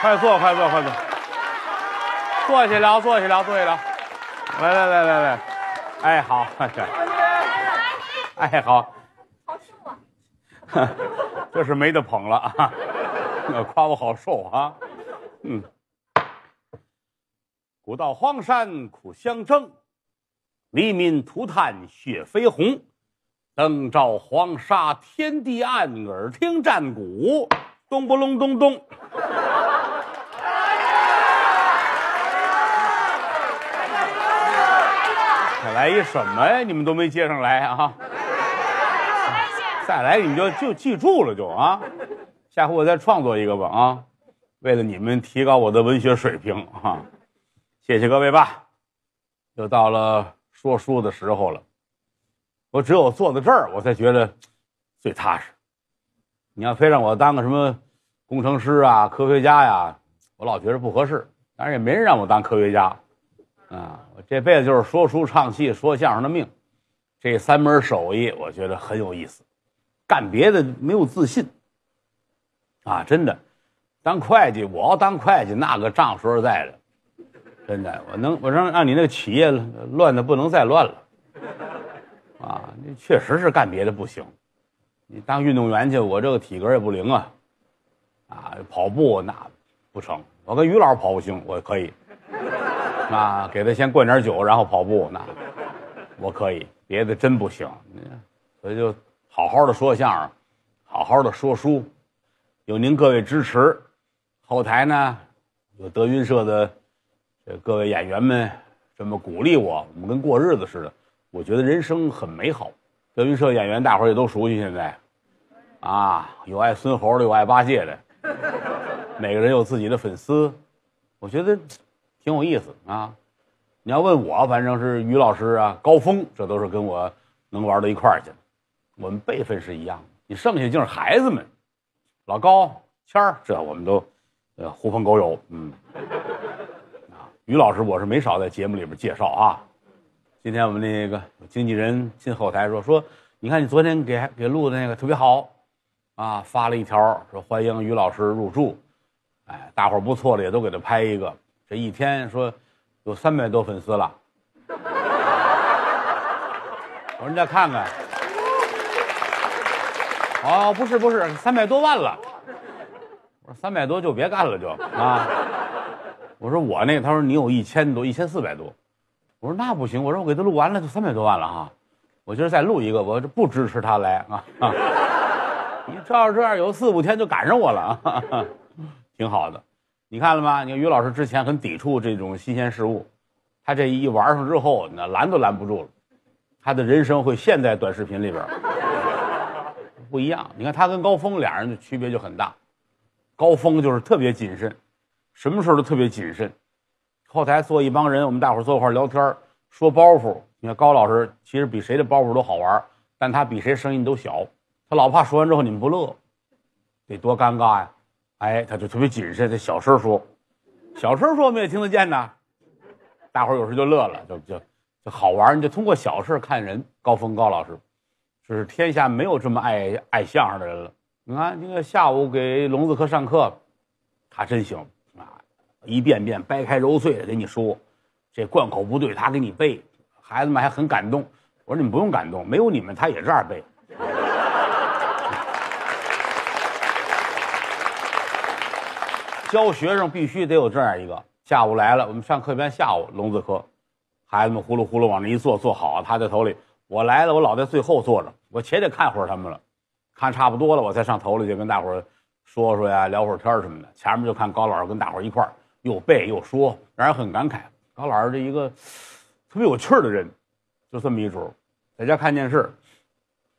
快坐，快坐，快坐！坐下聊，坐下聊，坐下聊，来来来来，哎，好，哎，好，好瘦啊！这是没得捧了啊！夸我好瘦啊！嗯，古道荒山苦相争，黎民涂炭血飞红。灯照黄沙天地暗，耳听战鼓咚不隆咚咚。来一什么呀？你们都没接上来啊！再来，你们就就记住了就啊！下回我再创作一个吧啊！为了你们提高我的文学水平啊！谢谢各位吧！又到了说书的时候了，我只有坐在这儿，我才觉得最踏实。你要非让我当个什么工程师啊、科学家呀，我老觉得不合适，但是也没人让我当科学家。啊，我这辈子就是说书、唱戏、说相声的命，这三门手艺我觉得很有意思，干别的没有自信。啊，真的，当会计，我要当会计，那个账说实在的，真的，我能，我让让你那个企业乱的不能再乱了。啊，你确实是干别的不行，你当运动员去，我这个体格也不灵啊，啊，跑步那不成，我跟于老师跑不行，我可以。那给他先灌点酒，然后跑步，那我可以，别的真不行。所以就好好的说相声，好好的说书。有您各位支持，后台呢有德云社的这各位演员们这么鼓励我，我们跟过日子似的。我觉得人生很美好。德云社演员大伙也都熟悉现在，啊，有爱孙猴的，有爱八戒的，每个人有自己的粉丝。我觉得。挺有意思啊！你要问我，反正是于老师啊，高峰，这都是跟我能玩到一块儿去的。我们辈分是一样的。你剩下就是孩子们，老高、谦儿，这我们都呃狐朋狗友。嗯，啊，于老师，我是没少在节目里边介绍啊。今天我们那个经纪人进后台说说，你看你昨天给给录的那个特别好，啊，发了一条说欢迎于老师入住。哎，大伙儿不错的，也都给他拍一个。这一天说有三百多粉丝了，我说你再看看，哦，不是不是，三百多万了，我说三百多就别干了就啊，我说我那，他说你有一千多，一千四百多，我说那不行，我说我给他录完了就三百多万了哈，我今儿再录一个，我这不支持他来啊啊，你照着这样有四五天就赶上我了啊，挺好的。你看了吗？你看于老师之前很抵触这种新鲜事物，他这一玩上之后，那拦都拦不住了。他的人生会陷在短视频里边，不一样。你看他跟高峰俩人的区别就很大，高峰就是特别谨慎，什么时候都特别谨慎。后台坐一帮人，我们大伙儿坐一块聊天儿，说包袱。你看高老师其实比谁的包袱都好玩，但他比谁声音都小，他老怕说完之后你们不乐，得多尴尬呀。哎，他就特别谨慎，他小声说，小声说我们也听得见呐。大伙儿有时就乐了，就就就好玩你就通过小事看人，高峰高老师，就是天下没有这么爱爱相声的人了。你看那个下午给聋子科上课，他真行啊，一遍遍掰开揉碎的给你说，这贯口不对他给你背，孩子们还很感动。我说你们不用感动，没有你们他也这样背。教学生必须得有这样一个下午来了，我们上课一般下午聋子科，孩子们呼噜呼噜往那一坐，坐好，他在头里。我来了，我老在最后坐着，我且得看会儿他们了，看差不多了，我才上头里去跟大伙儿说说呀，聊会儿天什么的。前面就看高老师跟大伙儿一块儿又背又说，让人很感慨。高老师这一个特别有趣的人，就这么一主，在家看电视，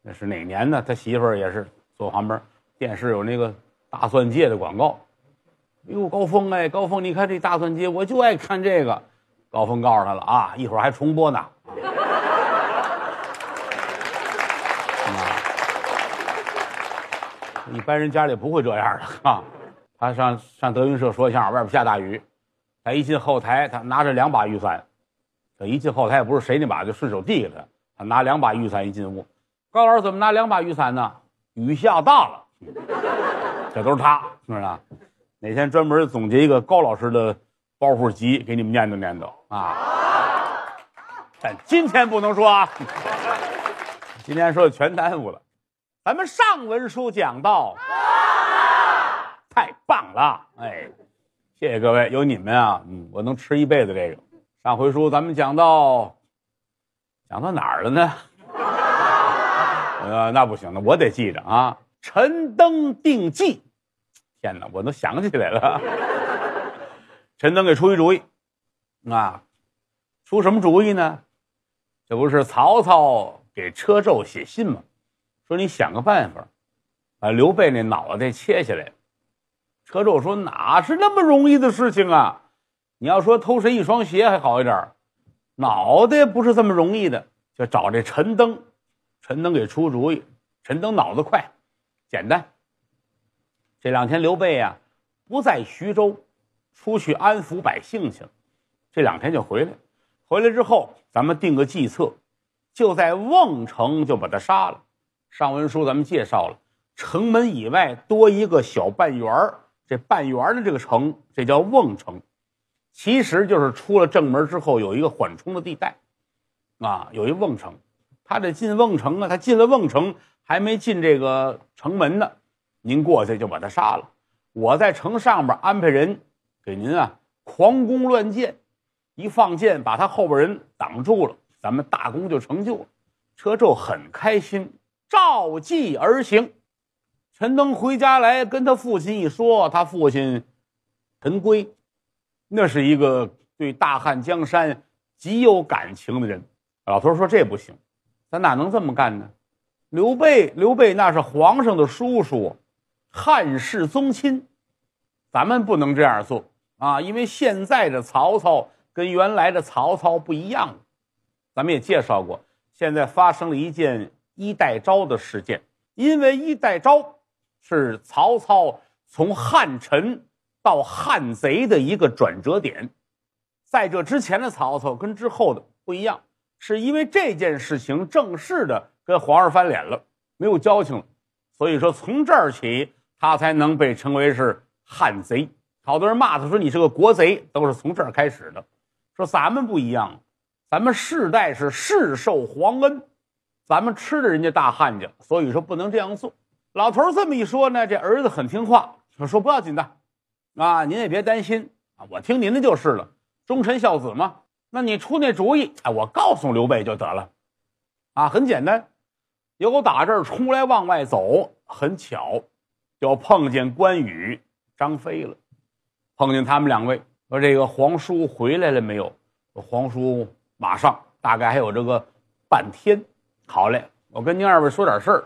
那是哪年呢？他媳妇儿也是坐旁边，电视有那个大钻戒的广告。哟，高峰哎，高峰，你看这大钻戒，我就爱看这个。高峰告诉他了啊，一会儿还重播呢。一般人家里不会这样的啊。他上上德云社说相声，外边下大雨，他一进后台，他拿着两把雨伞。这一进后台，不是谁那把，就顺手递给他。他拿两把雨伞一进屋，高老师怎么拿两把雨伞呢？雨下大了。这都是他，是不是？哪天专门总结一个高老师的包袱集，给你们念叨念叨啊！但今天不能说啊，今天说的全耽误了。咱们上文书讲到，太棒了，哎，谢谢各位，有你们啊，嗯，我能吃一辈子这个。上回书咱们讲到，讲到哪儿了呢？呃，那不行，那我得记着啊。陈登定计。天哪，我都想起来了。陈登给出一主意，啊，出什么主意呢？这不是曹操给车胄写信吗？说你想个办法，把刘备那脑袋切下来。车胄说哪是那么容易的事情啊？你要说偷谁一双鞋还好一点，脑袋不是这么容易的。就找这陈登，陈登给出主意。陈登脑子快，简单。这两天刘备呀不在徐州，出去安抚百姓去了。这两天就回来，回来之后咱们定个计策，就在瓮城就把他杀了。上文书咱们介绍了，城门以外多一个小半圆儿，这半圆的这个城，这叫瓮城，其实就是出了正门之后有一个缓冲的地带，啊，有一瓮城。他这进瓮城啊，他进了瓮城还没进这个城门呢。您过去就把他杀了，我在城上边安排人给您啊狂攻乱箭，一放箭把他后边人挡住了，咱们大功就成就了。车胄很开心，照计而行。陈登回家来跟他父亲一说，他父亲陈规那是一个对大汉江山极有感情的人。老头说这不行，咱哪能这么干呢？刘备，刘备那是皇上的叔叔。汉室宗亲，咱们不能这样做啊！因为现在的曹操跟原来的曹操不一样了。咱们也介绍过，现在发生了一件衣带诏的事件。因为衣带诏是曹操从汉臣到汉贼的一个转折点，在这之前的曹操跟之后的不一样，是因为这件事情正式的跟皇上翻脸了，没有交情了。所以说，从这儿起。他才能被称为是汉贼，好多人骂他，说你是个国贼，都是从这儿开始的。说咱们不一样，咱们世代是世受皇恩，咱们吃着人家大汉家，所以说不能这样做。老头这么一说呢，这儿子很听话，就说不要紧的，啊，您也别担心啊，我听您的就是了，忠臣孝子嘛。那你出那主意，哎，我告诉刘备就得了，啊，很简单，由打这儿出来往外走，很巧。要碰见关羽、张飞了，碰见他们两位，说这个皇叔回来了没有？皇叔马上，大概还有这个半天。好嘞，我跟您二位说点事儿。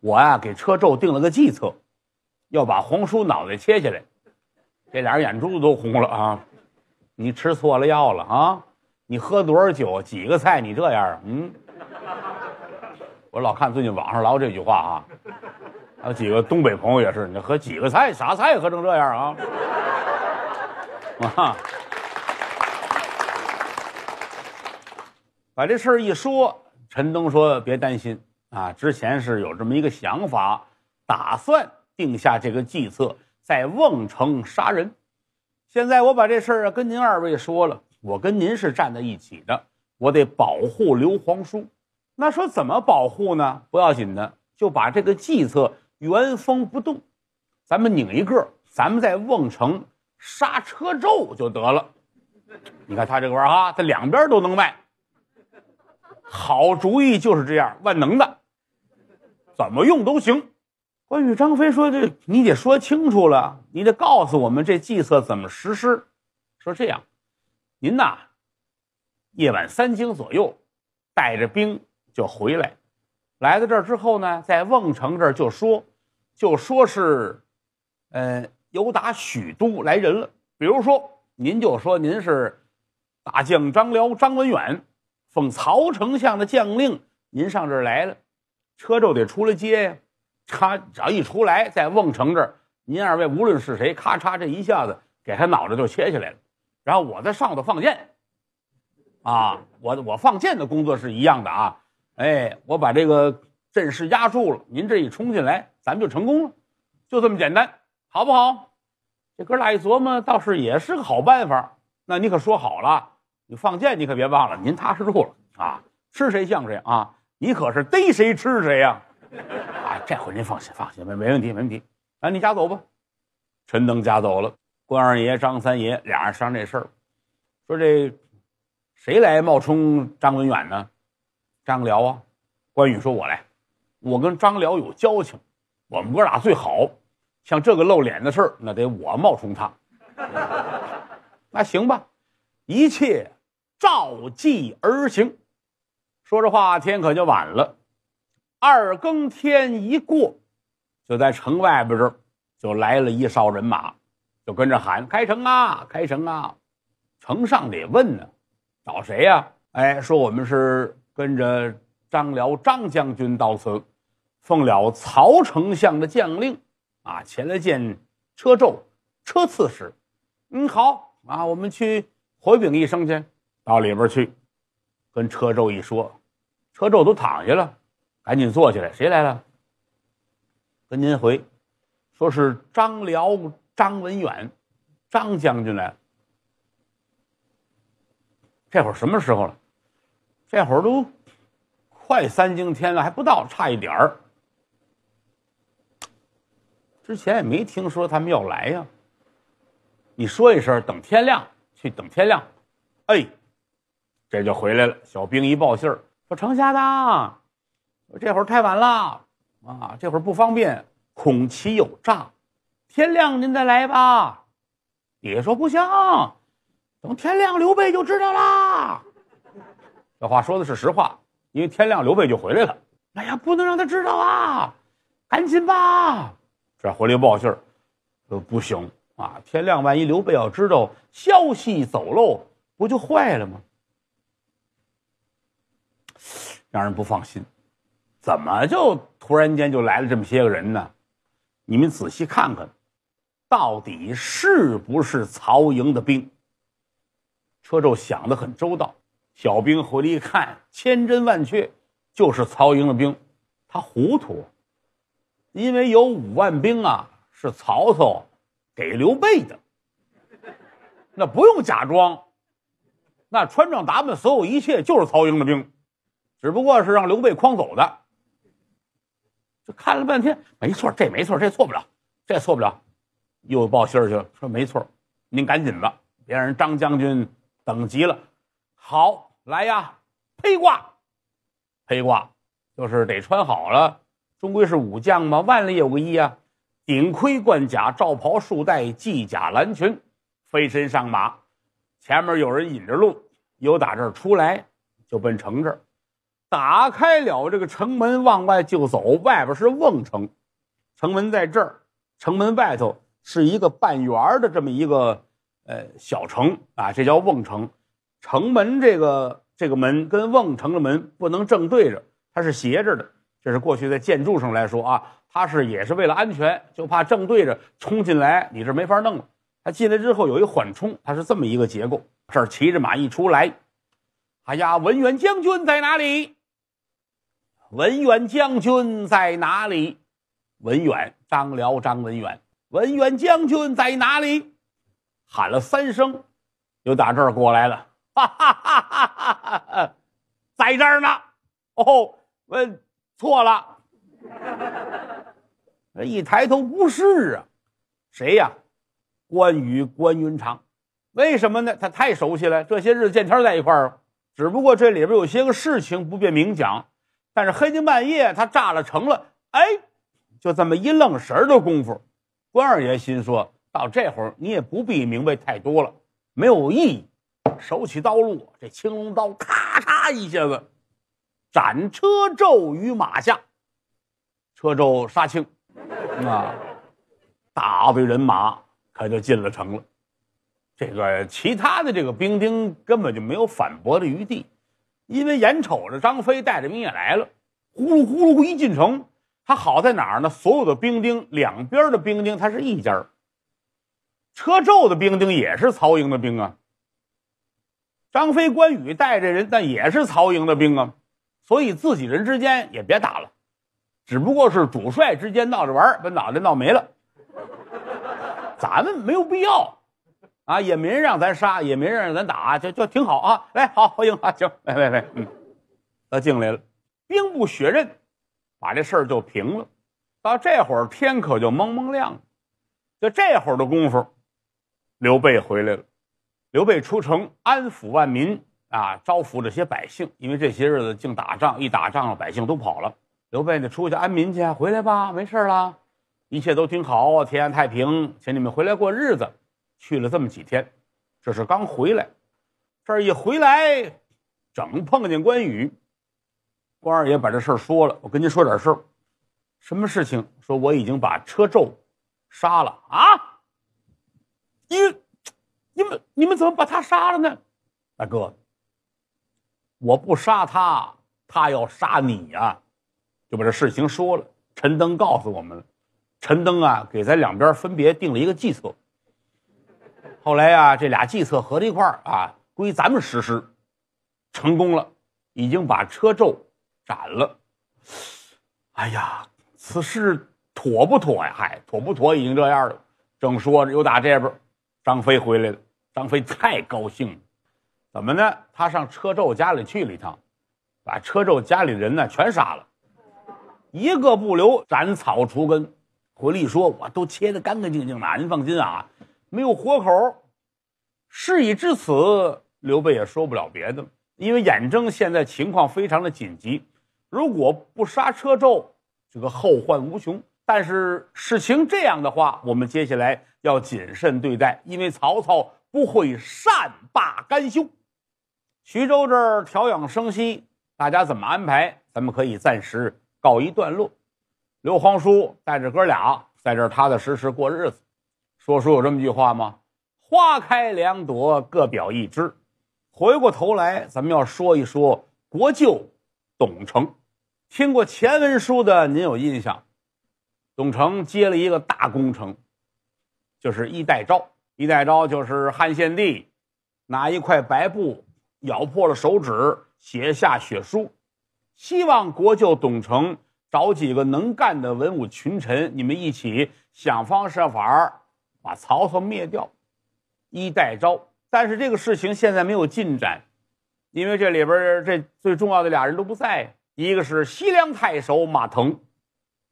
我呀给车胄定了个计策，要把皇叔脑袋切下来。这俩人眼珠子都红了啊！你吃错了药了啊！你喝多少酒？几个菜？你这样？嗯。我老看最近网上老有这句话啊。还有几个东北朋友也是，你喝几个菜，啥菜喝成这样啊？啊！把这事儿一说，陈登说：“别担心啊，之前是有这么一个想法，打算定下这个计策，在瓮城杀人。现在我把这事儿啊跟您二位说了，我跟您是站在一起的，我得保护刘皇叔。那说怎么保护呢？不要紧的，就把这个计策。”原封不动，咱们拧一个，咱们在瓮城刹车胄就得了。你看他这玩儿啊，他两边都能卖。好主意就是这样，万能的，怎么用都行。关羽、张飞说：“这你得说清楚了，你得告诉我们这计策怎么实施。”说这样，您呐，夜晚三更左右，带着兵就回来，来到这儿之后呢，在瓮城这儿就说。就说是，呃，有打许都来人了。比如说，您就说您是大将张辽、张文远，奉曹丞相的将令，您上这儿来了，车就得出来接呀。他只要一出来，在瓮城这儿，您二位无论是谁，咔嚓，这一下子给他脑袋就切下来了。然后我在上头放箭，啊，我我放箭的工作是一样的啊。哎，我把这个阵势压住了，您这一冲进来。咱们就成功了，就这么简单，好不好？这哥俩一琢磨，倒是也是个好办法。那你可说好了，你放箭，你可别忘了，您踏实住了啊！吃谁像谁啊！你可是逮谁吃谁呀！啊，这回您放心，放心没没问题，没问题。那你家走吧。陈登家走了，关二爷、张三爷俩人商量这事儿，说这谁来冒充张文远呢？张辽啊，关羽说：“我来，我跟张辽有交情。”我们哥俩最好，像这个露脸的事儿，那得我冒充他。那行吧，一切照计而行。说着话，天可就晚了，二更天一过，就在城外边儿就来了一哨人马，就跟着喊：“开城啊，开城啊！”城上得问呢，找谁呀？哎，说我们是跟着张辽张将军到此。奉了曹丞相的将令，啊，前来见车胄、车刺史。嗯，好啊，我们去回禀一声去，到里边去，跟车胄一说。车胄都躺下了，赶紧坐起来。谁来了？跟您回，说是张辽、张文远、张将军来了。这会儿什么时候了？这会儿都快三更天了，还不到，差一点儿。之前也没听说他们要来呀。你说一声，等天亮去，等天亮，哎，这就回来了。小兵一报信儿说：“丞相的，这会儿太晚了啊，这会儿不方便，恐其有诈。天亮您再来吧。”下说：“不行，等天亮，刘备就知道啦。”这话说的是实话，因为天亮刘备就回来了。哎呀，不能让他知道啊！赶紧吧。这回来报信儿，不行啊！天亮万一刘备要知道消息走漏，不就坏了吗？让人不放心。怎么就突然间就来了这么些个人呢？你们仔细看看，到底是不是曹营的兵？车胄想的很周到，小兵回来一看，千真万确，就是曹营的兵。他糊涂。因为有五万兵啊，是曹操给刘备的，那不用假装，那穿上打扮所有一切就是曹营的兵，只不过是让刘备诓走的。就看了半天，没错，这没错，这错不了，这错不了。又报信儿去了，说没错，您赶紧吧，别让人张将军等急了。好，来呀，披挂，披挂，就是得穿好了。终归是武将嘛，万里有个一啊！顶盔冠甲，罩袍束带，系甲蓝裙，飞身上马。前面有人引着路，由打这儿出来，就奔城这儿。打开了这个城门，往外就走。外边是瓮城，城门在这儿。城门外头是一个半圆的这么一个呃小城啊，这叫瓮城。城门这个这个门跟瓮城的门不能正对着，它是斜着的。这是过去在建筑上来说啊，它是也是为了安全，就怕正对着冲进来，你这没法弄了。他进来之后有一缓冲，它是这么一个结构。这儿骑着马一出来，哎呀，文远将军在哪里？文远将军在哪里？文远，张辽，张文远，文远将军在哪里？喊了三声，又打这儿过来了。哈哈哈哈哈哈，在这儿呢。哦，文。错了，那一抬头不是啊，谁呀？关羽关云长，为什么呢？他太熟悉了，这些日子见天在一块儿。只不过这里边有些个事情不便明讲，但是黑天半夜他炸了城了。哎，就这么一愣神的功夫，关二爷心说到这会儿你也不必明白太多了，没有意义。手起刀落，这青龙刀咔嚓一下子。斩车胄于马下，车胄杀青，啊，大队人马可就进了城了。这个其他的这个兵丁根本就没有反驳的余地，因为眼瞅着张飞带着兵也来了，呼噜呼噜一进城，他好在哪儿呢？所有的兵丁两边的兵丁他是一家车胄的兵丁也是曹营的兵啊。张飞关羽带着人，但也是曹营的兵啊。所以自己人之间也别打了，只不过是主帅之间闹着玩，把脑袋闹没了。咱们没有必要，啊，也没人让咱杀，也没人让咱打，就就挺好啊。来，好，欢迎啊，行，来来来，嗯，他进来了，兵不血刃，把这事儿就平了。到这会儿天可就蒙蒙亮了，就这会儿的功夫，刘备回来了。刘备出城安抚万民。啊，招抚这些百姓，因为这些日子净打仗，一打仗了，百姓都跑了。刘备，呢，出去安民去，回来吧，没事了，一切都挺好，天下太平，请你们回来过日子。去了这么几天，这是刚回来，这一回来，整碰见关羽。关二爷把这事儿说了，我跟您说点事儿，什么事情？说我已经把车胄杀了啊！你、你们、你们怎么把他杀了呢？大哥。我不杀他，他要杀你呀！就把这事情说了。陈登告诉我们，陈登啊，给咱两边分别定了一个计策。后来呀，这俩计策合在一块儿啊，归咱们实施，成功了，已经把车胄斩了。哎呀，此事妥不妥呀？嗨，妥不妥？已经这样了。正说着，又打这边，张飞回来了。张飞太高兴了。怎么呢？他上车胄家里去了一趟，把车胄家里人呢全杀了，一个不留，斩草除根。回力说：“我都切得干干净净的，您放心啊，没有活口。事已至此，刘备也说不了别的，因为眼睁现在情况非常的紧急，如果不杀车胄，这个后患无穷。但是事情这样的话，我们接下来要谨慎对待，因为曹操不会善罢甘休。”徐州这儿调养生息，大家怎么安排？咱们可以暂时告一段落。刘皇叔带着哥俩在这儿踏踏实实过日子。说书有这么句话吗？花开两朵，各表一枝。回过头来，咱们要说一说国舅董承。听过前文书的，您有印象？董承接了一个大工程，就是一代诏。一代诏就是汉献帝，拿一块白布。咬破了手指，写下血书，希望国舅董承找几个能干的文武群臣，你们一起想方设法把曹操灭掉。一代招。但是这个事情现在没有进展，因为这里边这最重要的俩人都不在，一个是西凉太守马腾，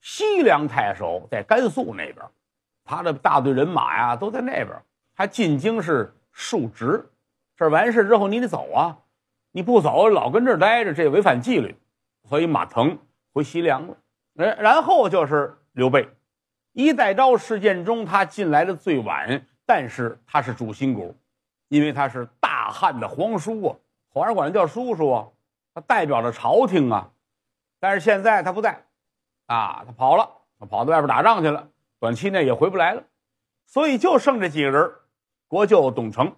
西凉太守在甘肃那边，他的大队人马呀都在那边，他进京是述职。事儿完事之后，你得走啊！你不走，老跟这儿待着，这违反纪律。所以马腾回西凉了。然然后就是刘备，一代昭事件中，他进来的最晚，但是他是主心骨，因为他是大汉的皇叔啊，皇上管他叫叔叔啊，他代表着朝廷啊。但是现在他不在，啊，他跑了，他跑到外边打仗去了，短期内也回不来了。所以就剩这几个人国舅董承。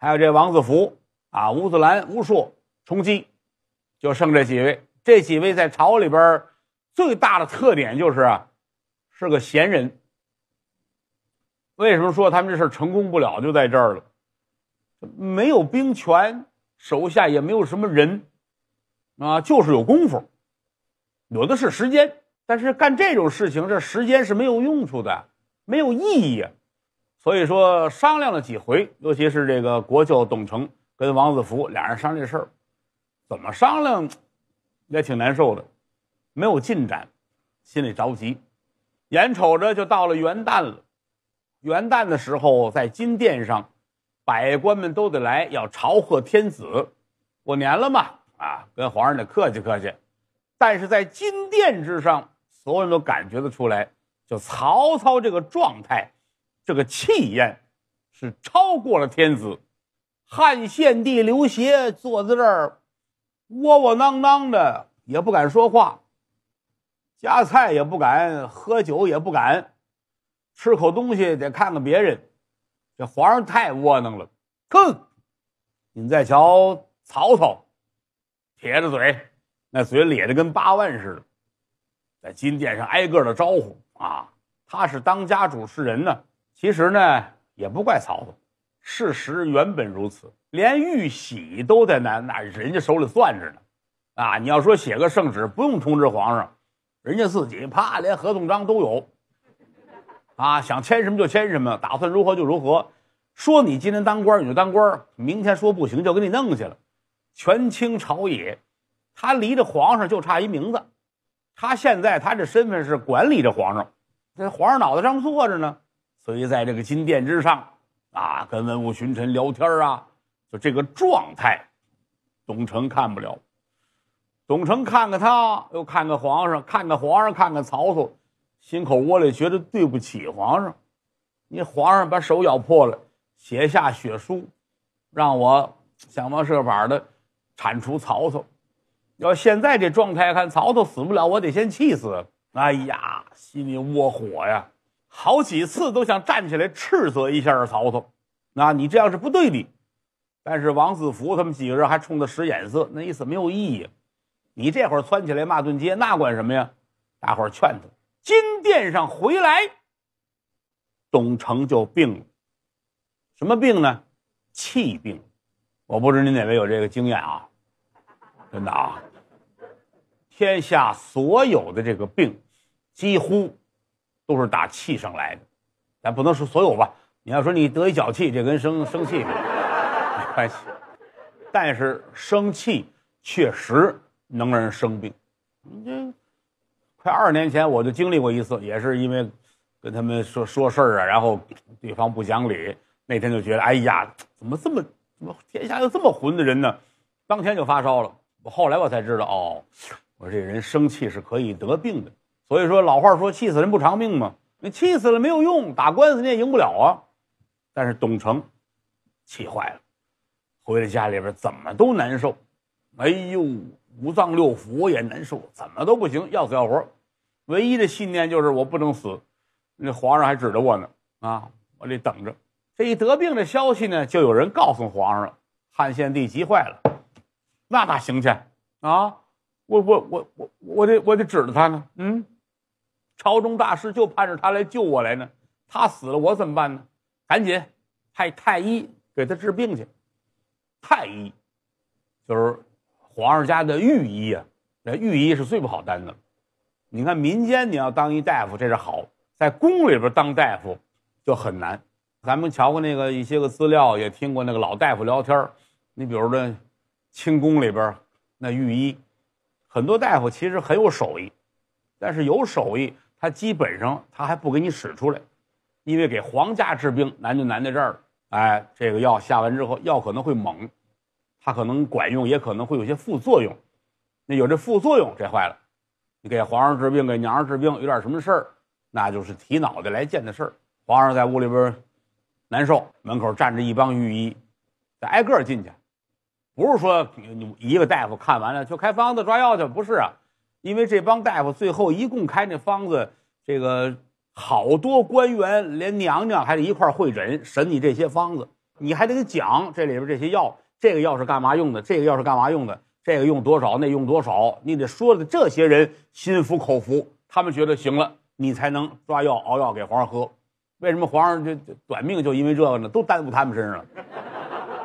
还有这王子服啊，吴子兰、吴硕、冲击，就剩这几位。这几位在朝里边最大的特点就是啊，是个闲人。为什么说他们这事成功不了，就在这儿了？没有兵权，手下也没有什么人啊，就是有功夫，有的是时间。但是干这种事情，这时间是没有用处的，没有意义。所以说，商量了几回，尤其是这个国舅董承跟王子福俩人商量这事儿，怎么商量也挺难受的，没有进展，心里着急。眼瞅着就到了元旦了，元旦的时候在金殿上，百官们都得来要朝贺天子，过年了嘛，啊，跟皇上得客气客气。但是在金殿之上，所有人都感觉得出来，就曹操这个状态。这个气焰是超过了天子，汉献帝刘协坐在这儿，窝窝囊囊的也不敢说话，夹菜也不敢，喝酒也不敢，吃口东西得看看别人。这皇上太窝囊了。哼！你们再瞧曹操，撇着嘴，那嘴咧的跟八万似的，在金殿上挨个的招呼啊！他是当家主持人呢。其实呢，也不怪曹操。事实原本如此，连玉玺都在那那人家手里攥着呢，啊！你要说写个圣旨，不用通知皇上，人家自己啪，连合同章都有，啊，想签什么就签什么，打算如何就如何。说你今天当官你就当官，明天说不行就给你弄去了。权倾朝野，他离着皇上就差一名字。他现在他这身份是管理着皇上，这皇上脑袋上坐着呢。所以，在这个金殿之上，啊，跟文武群臣聊天啊，就这个状态，董承看不了。董承看看他，又看看皇上，看看皇上，看看曹操，心口窝里觉得对不起皇上。你皇上把手咬破了，写下血书，让我想方设法的铲除曹操。要现在这状态，看曹操死不了，我得先气死。哎呀，心里窝火呀。好几次都想站起来斥责一下曹操，那你这样是不对的。但是王子服他们几个人还冲他使眼色，那意思没有意义。你这会儿窜起来骂顿街，那管什么呀？大伙儿劝他，金殿上回来，董承就病了。什么病呢？气病。我不知您哪位有这个经验啊？真的啊，天下所有的这个病，几乎。都是打气上来的，咱不能说所有吧。你要说你得一脚气，这跟生生气没关系。但是生气确实能让人生病。这快二十年前我就经历过一次，也是因为跟他们说说事儿啊，然后对方不讲理。那天就觉得，哎呀，怎么这么怎么天下有这么混的人呢？当天就发烧了。后来我才知道，哦，我这人生气是可以得病的。所以说老话说气死人不偿命嘛，你气死了没有用，打官司你也赢不了啊。但是董成气坏了，回到家里边怎么都难受，哎呦，五脏六腑也难受，怎么都不行，要死要活。唯一的信念就是我不能死，那皇上还指着我呢啊！我得等着。这一得病的消息呢，就有人告诉皇上，汉献帝急坏了，那哪行去啊？我我我我我得我得指着他呢，嗯。朝中大事就盼着他来救我来呢，他死了我怎么办呢？赶紧派太医给他治病去。太医，就是皇上家的御医啊。那御医是最不好担的。你看民间你要当一大夫这是好，在宫里边当大夫就很难。咱们瞧过那个一些个资料，也听过那个老大夫聊天你比如说，清宫里边那御医，很多大夫其实很有手艺，但是有手艺。他基本上他还不给你使出来，因为给皇家治病难就难在这儿了。哎，这个药下完之后，药可能会猛，它可能管用，也可能会有些副作用。那有这副作用，这坏了。你给皇上治病，给娘娘治病，有点什么事儿，那就是提脑袋来见的事儿。皇上在屋里边难受，门口站着一帮御医，得挨个进去，不是说你一个大夫看完了就开方子抓药去，不是啊。因为这帮大夫最后一共开那方子，这个好多官员连娘娘还得一块会诊审你这些方子，你还得讲这里边这些药，这个药是干嘛用的，这个药是干嘛用的，这个用多少，那用多少，你得说的这些人心服口服，他们觉得行了，你才能抓药熬药给皇上喝。为什么皇上就短命，就因为这个呢？都耽误他们身上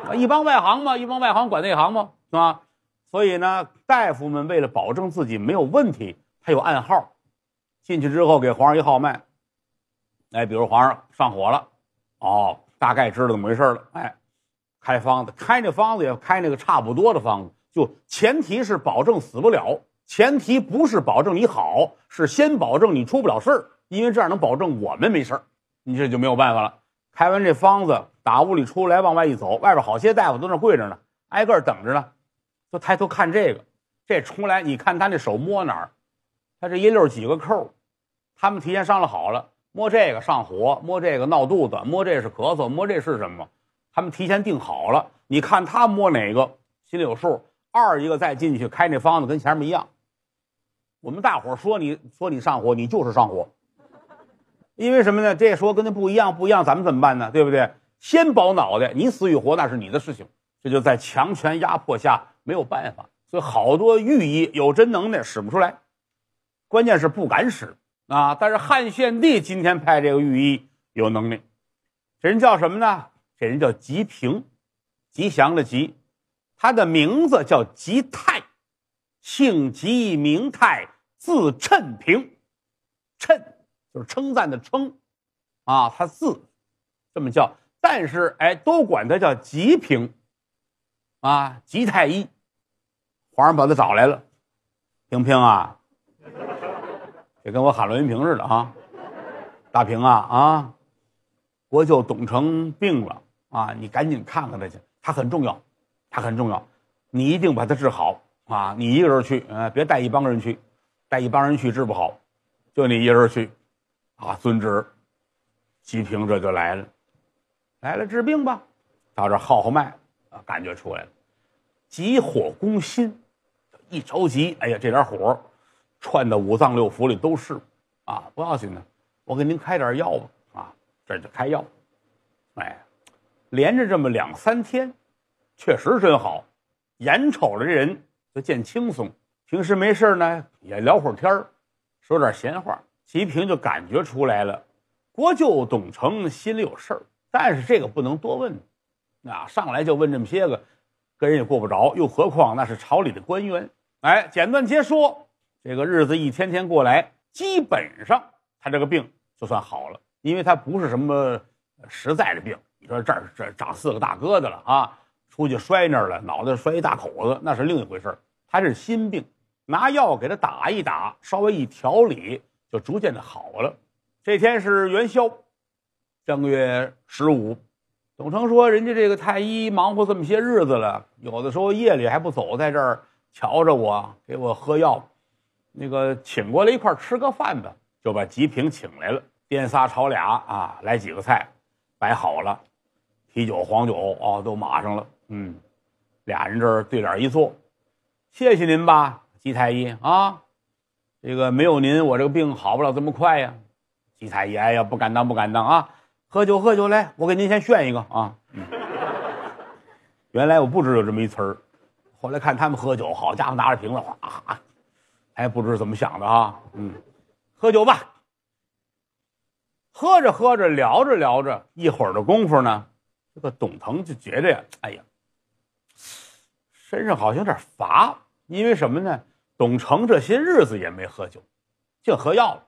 了，一帮外行嘛，一帮外行管内行嘛，是吧？所以呢，大夫们为了保证自己没有问题，他有暗号，进去之后给皇上一号脉，哎，比如皇上上火了，哦，大概知道怎么回事了，哎，开方子，开那方子也开那个差不多的方子，就前提是保证死不了，前提不是保证你好，是先保证你出不了事儿，因为这样能保证我们没事儿，你这就没有办法了。开完这方子，打屋里出来，往外一走，外边好些大夫都那跪着呢，挨个等着呢。就抬头看这个，这出来你看他那手摸哪儿，他这一溜几个扣，他们提前商量好了，摸这个上火，摸这个闹肚子，摸这是咳嗽，摸这是什么，他们提前定好了。你看他摸哪个，心里有数。二一个再进去开那方子，跟前面一样。我们大伙说你，说你上火，你就是上火。因为什么呢？这说跟他不一样，不一样，咱们怎么办呢？对不对？先保脑袋，你死与活那是你的事情。这就在强权压迫下。没有办法，所以好多御医有真能耐使不出来，关键是不敢使啊。但是汉献帝今天派这个御医有能力，这人叫什么呢？这人叫吉平，吉祥的吉，他的名字叫吉泰，姓吉名泰，字称平，称就是称赞的称啊，他字这么叫，但是哎，都管他叫吉平，啊，吉太医。皇上把他找来了，平平啊，别跟我喊罗云平似的啊，大平啊啊，国舅董承病了啊，你赶紧看看他去，他很重要，他很重要，你一定把他治好啊，你一个人去啊，别带一帮人去，带一帮人去治不好，就你一个人去，啊，遵旨，吉平这就来了，来了治病吧，到这号号脉啊，感觉出来了，急火攻心。一着急，哎呀，这点火，串到五脏六腑里都是，啊，不要紧的，我给您开点药吧，啊，这就开药，哎，连着这么两三天，确实真好，眼瞅着这人就见轻松，平时没事呢，也聊会儿天说点闲话，吉平就感觉出来了，国舅董承心里有事儿，但是这个不能多问，啊，上来就问这么些个，跟人也过不着，又何况那是朝里的官员。哎，简短截说，这个日子一天天过来，基本上他这个病就算好了，因为他不是什么实在的病。你说这儿这长四个大疙瘩了啊，出去摔那儿了，脑袋摔一大口子，那是另一回事他是心病，拿药给他打一打，稍微一调理，就逐渐的好了。这天是元宵，正月十五，董成说，人家这个太医忙活这么些日子了，有的时候夜里还不走，在这儿。瞧着我，给我喝药，那个请过来一块吃个饭吧，就把吉平请来了。边仨炒俩啊，来几个菜，摆好了，啤酒、黄酒啊，都码上了。嗯，俩人这对脸一坐，谢谢您吧，吉太医啊，这个没有您，我这个病好不了这么快呀。吉太医，哎呀，不敢当，不敢当啊。喝酒，喝酒，来，我给您先炫一个啊。原来我不知道这么一词儿。后来看他们喝酒，好家伙，拿着瓶子哗，还不知怎么想的啊！嗯，喝酒吧。喝着喝着，聊着聊着，一会儿的功夫呢，这个董腾就觉得呀，哎呀，身上好像有点乏。因为什么呢？董成这些日子也没喝酒，净喝药了。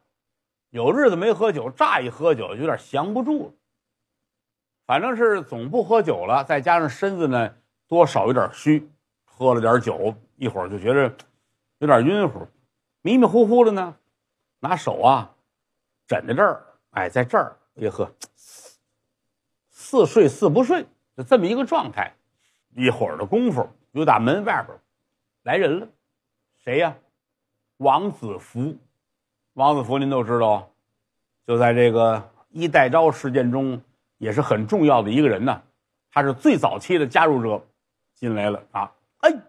有日子没喝酒，乍一喝酒就有点降不住了。反正是总不喝酒了，再加上身子呢，多少有点虚。喝了点酒，一会儿就觉着有点晕乎，迷迷糊糊的呢。拿手啊，枕在这儿，哎，在这儿，哎呵，似睡似不睡，就这么一个状态。一会儿的功夫，又打门外边来人了，谁呀？王子福。王子福，您都知道，就在这个一代昭事件中也是很重要的一个人呢。他是最早期的加入者，进来了啊。哎，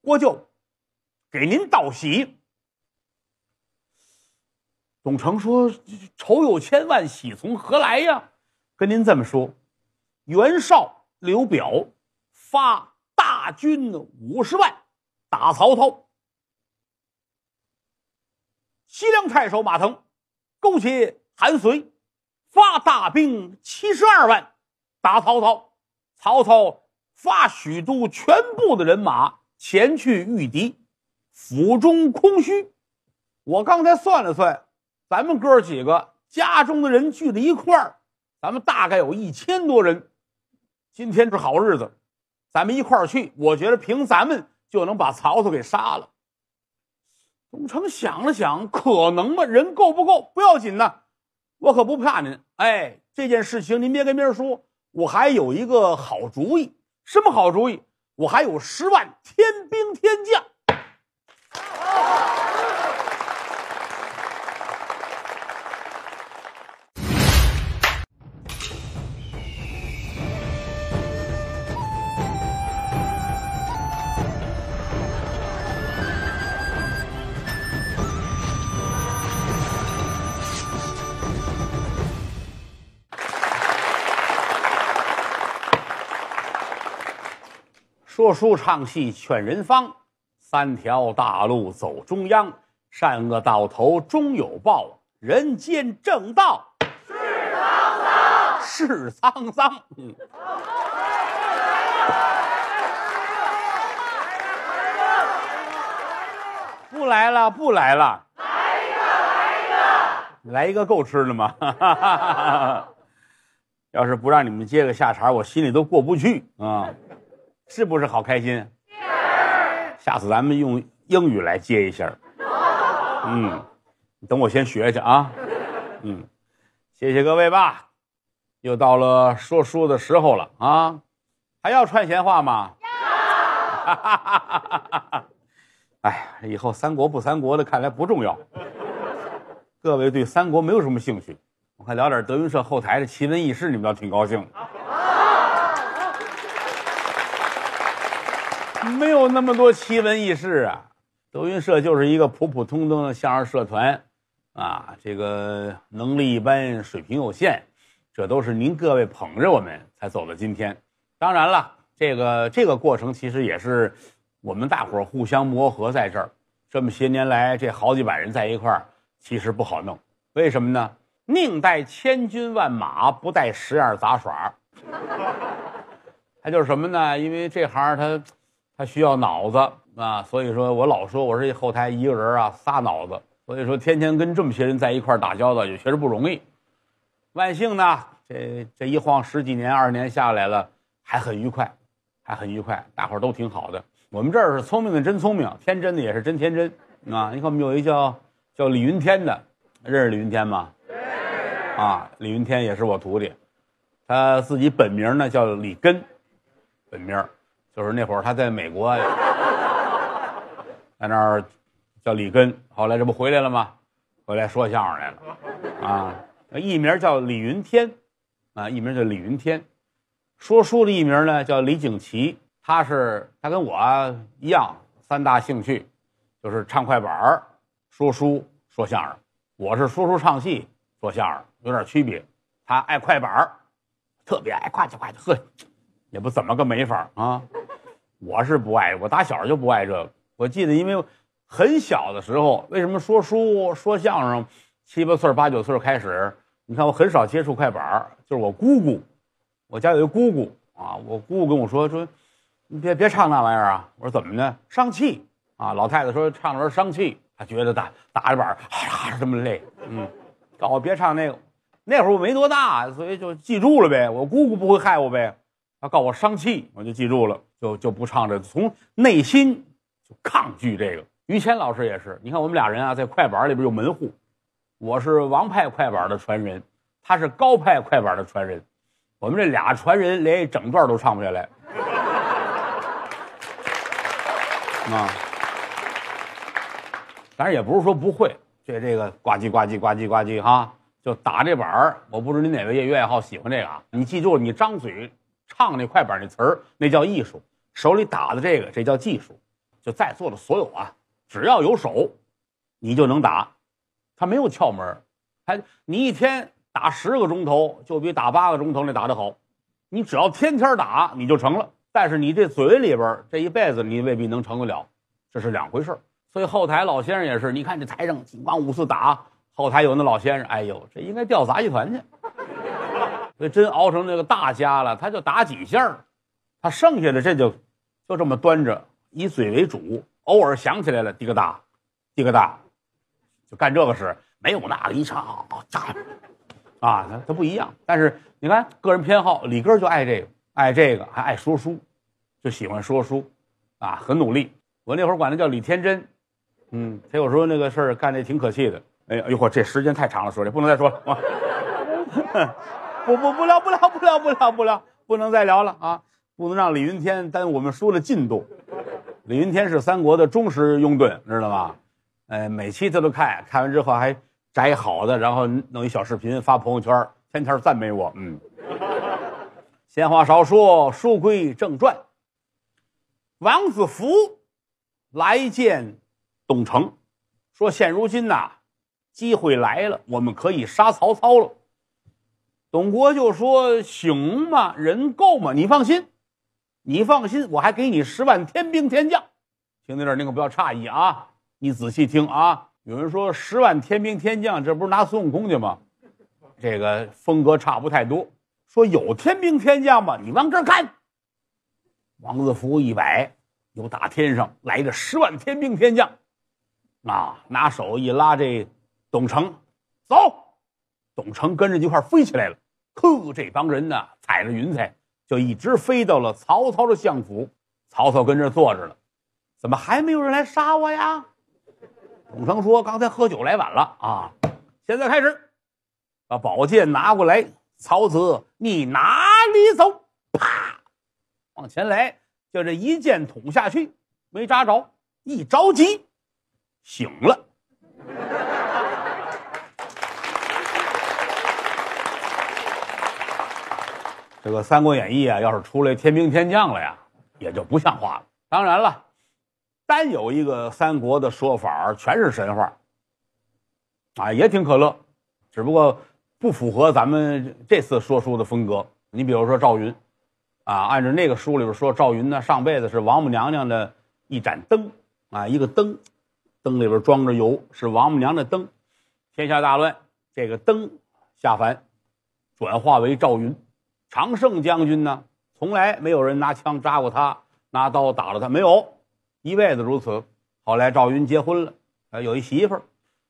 郭舅，给您道喜。董承说：“愁有千万，喜从何来呀？”跟您这么说，袁绍、刘表发大军五十万打曹操；西凉太守马腾勾结韩遂发大兵七十二万打曹操；曹操。发许都全部的人马前去御敌，府中空虚。我刚才算了算，咱们哥几个家中的人聚在一块儿，咱们大概有一千多人。今天是好日子，咱们一块儿去。我觉得凭咱们就能把曹操给杀了。董承想了想，可能吗？人够不够？不要紧呢，我可不怕您。哎，这件事情您别跟别人说。我还有一个好主意。什么好主意？我还有十万天兵天将。说书唱戏劝人方，三条大路走中央，善恶到头终有报，人间正道是沧桑，是沧桑。不来了，不来了。来一个，来一个。来一个够吃的吗？要是不让你们接个下茬，我心里都过不去啊。是不是好开心？下次咱们用英语来接一下。嗯，等我先学去啊。嗯，谢谢各位吧。又到了说书的时候了啊，还要串闲话吗？要。哎呀，以后三国不三国的，看来不重要。各位对三国没有什么兴趣，我看聊点德云社后台的奇闻异事，你们倒挺高兴。没有那么多奇闻异事啊，德云社就是一个普普通通的相声社团，啊，这个能力一般，水平有限，这都是您各位捧着我们才走到今天。当然了，这个这个过程其实也是我们大伙互相磨合在这儿，这么些年来，这好几百人在一块儿，其实不好弄。为什么呢？宁带千军万马，不带十样杂耍。他就是什么呢？因为这行他。他需要脑子啊，所以说我老说，我是后台一个人啊仨脑子，所以说天天跟这么些人在一块打交道，也确实不容易。万幸呢，这这一晃十几年、二十年下来了，还很愉快，还很愉快，大伙儿都挺好的。我们这儿是聪明的真聪明，天真的也是真天真啊！你看我们有一叫叫李云天的，认识李云天吗？啊，李云天也是我徒弟，他自己本名呢叫李根，本名。就是那会儿他在美国，在那儿叫李根，后来这不回来了吗？回来说相声来了，啊，艺名叫李云天，啊，艺名叫李云天，说书的艺名呢叫李景琦，他是他跟我一样三大兴趣，就是唱快板儿、说书、说相声。我是说书唱戏说相声，有点区别。他爱快板儿，特别爱夸就夸就呵，也不怎么个没法啊。我是不爱，我打小就不爱这个。我记得，因为很小的时候，为什么说书、说相声，七八岁八九岁开始，你看我很少接触快板就是我姑姑，我家有一姑姑啊。我姑姑跟我说说，你别别唱那玩意儿啊！我说怎么呢？伤气啊！老太太说唱着说伤气，她觉得打打着板哈哈这么累，嗯，叫我别唱那个。那会儿我没多大，所以就记住了呗。我姑姑不会害我呗。他告我伤气，我就记住了，就就不唱这，从内心就抗拒这个。于谦老师也是，你看我们俩人啊，在快板里边有门户，我是王派快板的传人，他是高派快板的传人，我们这俩传人连一整段都唱不下来。啊，但是也不是说不会，这这个呱唧呱唧呱唧呱唧哈，就打这板儿。我不知道你哪位业余爱好喜欢这个，啊？你记住，你张嘴。唱那快板那词儿，那叫艺术；手里打的这个，这叫技术。就在座的所有啊，只要有手，你就能打。他没有窍门，还你一天打十个钟头，就比打八个钟头那打得好。你只要天天打，你就成了。但是你这嘴里边这一辈子，你未必能成得了，这是两回事儿。所以后台老先生也是，你看这台上紧忙五四打，后台有那老先生，哎呦，这应该调杂技团去。所以真熬成那个大家了，他就打几下他剩下的这就就这么端着，以嘴为主，偶尔想起来了滴个大，滴个大，就干这个事，没有那离场打，啊，他他不一样。但是你看个人偏好，李哥就爱这个，爱这个还爱说书，就喜欢说书，啊，很努力。我那会儿管他叫李天真，嗯，他时说那个事儿干的挺可气的。哎呦，呦，这时间太长了，说这不能再说了。啊。不不不聊不聊不聊不聊不聊，不能再聊了啊！不能让李云天担我们书的进度。李云天是三国的忠实拥趸，知道吧？呃，每期他都看，看完之后还摘好的，然后弄一小视频发朋友圈，天天赞美我。嗯。闲话少说，书归正传。王子服来见董承，说现如今呐，机会来了，我们可以杀曹操了。董国就说：“行嘛，人够嘛，你放心，你放心，我还给你十万天兵天将。听在这儿，您可不要诧异啊，你仔细听啊。有人说十万天兵天将，这不是拿孙悟空去吗？这个风格差不太多。说有天兵天将吗？你往这儿看。王子服一摆，有打天上来个十万天兵天将，啊，拿手一拉这董成，走，董成跟着一块儿飞起来了。”呵，这帮人呢，踩着云彩就一直飞到了曹操的相府。曹操跟这坐着呢，怎么还没有人来杀我呀？董承说：“刚才喝酒来晚了啊，现在开始，把宝剑拿过来。”曹子，你哪里走？啪，往前来，就这一剑捅下去，没扎着。一着急，醒了。这个《三国演义》啊，要是出来天兵天将了呀，也就不像话了。当然了，单有一个三国的说法全是神话，啊，也挺可乐，只不过不符合咱们这次说书的风格。你比如说赵云，啊，按照那个书里边说，赵云呢上辈子是王母娘娘的一盏灯，啊，一个灯，灯里边装着油，是王母娘的灯。天下大乱，这个灯下凡，转化为赵云。常胜将军呢？从来没有人拿枪扎过他，拿刀打了他没有？一辈子如此。后来赵云结婚了，呃，有一媳妇儿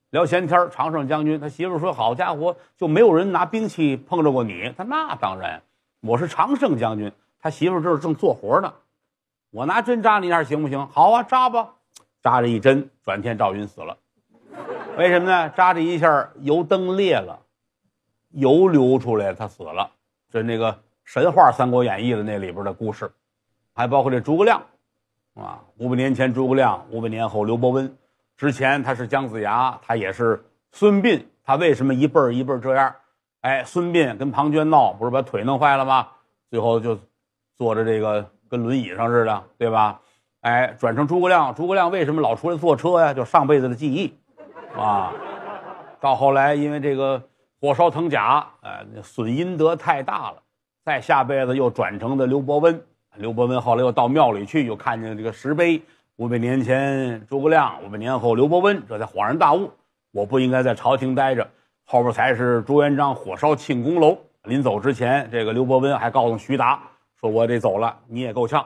聊闲天。常胜将军他媳妇儿说：“好家伙，就没有人拿兵器碰着过你。”他那当然，我是常胜将军。他媳妇儿是正做活呢，我拿针扎你一下行不行？好啊，扎吧，扎着一针。转天赵云死了，为什么呢？扎着一下油灯裂了，油流出来，他死了。这那个神话《三国演义》的那里边的故事，还包括这诸葛亮，啊，五百年前诸葛亮，五百年后刘伯温，之前他是姜子牙，他也是孙膑，他为什么一辈儿一辈儿这样？哎，孙膑跟庞涓闹，不是把腿弄坏了吗？最后就坐着这个跟轮椅上似的，对吧？哎，转成诸葛亮，诸葛亮为什么老出来坐车呀？就上辈子的记忆，啊，到后来因为这个。火烧藤甲，哎，损阴德太大了，再下辈子又转成的刘伯温。刘伯温后来又到庙里去，又看见这个石碑，五百年前诸葛亮，五百年后刘伯温，这才恍然大悟，我不应该在朝廷待着。后边才是朱元璋火烧庆功楼。临走之前，这个刘伯温还告诉徐达，说我得走了，你也够呛，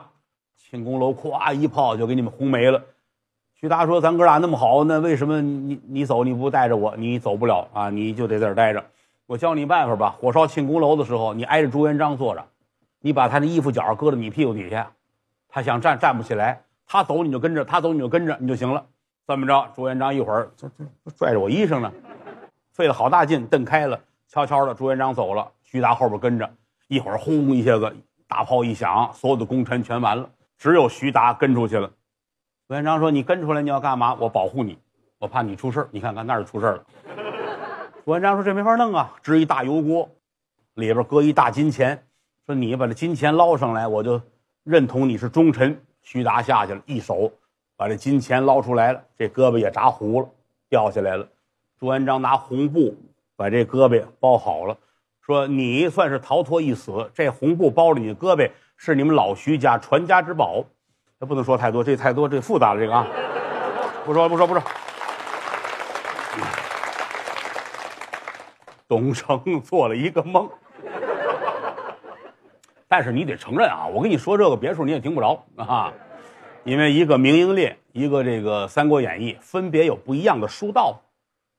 庆功楼咵一炮就给你们轰没了。徐达说：“咱哥俩那么好，那为什么你你走你不带着我？你走不了啊，你就得在这待着。我教你办法吧。火烧庆功楼的时候，你挨着朱元璋坐着，你把他的衣服角搁到你屁股底下，他想站站不起来。他走你就跟着，他走你就跟着，你就行了。这么着？朱元璋一会儿拽着我衣裳呢，费了好大劲蹬开了。悄悄的，朱元璋走了，徐达后边跟着。一会儿，轰，一下子大炮一响，所有的功臣全完了，只有徐达跟出去了。”朱元璋说：“你跟出来，你要干嘛？我保护你，我怕你出事儿。你看看那儿就出事儿了。”朱元璋说：“这没法弄啊，支一大油锅，里边搁一大金钱，说你把这金钱捞上来，我就认同你是忠臣。”徐达下去了，一手把这金钱捞出来了，这胳膊也炸糊了，掉下来了。朱元璋拿红布把这胳膊包好了，说：“你算是逃脱一死，这红布包着你的胳膊是你们老徐家传家之宝。”这不能说太多，这太多，这复杂了，这个啊，不说不说不说董承做了一个梦，但是你得承认啊，我跟你说这个别处你也听不着啊，因为一个《明英烈》，一个这个《三国演义》，分别有不一样的书道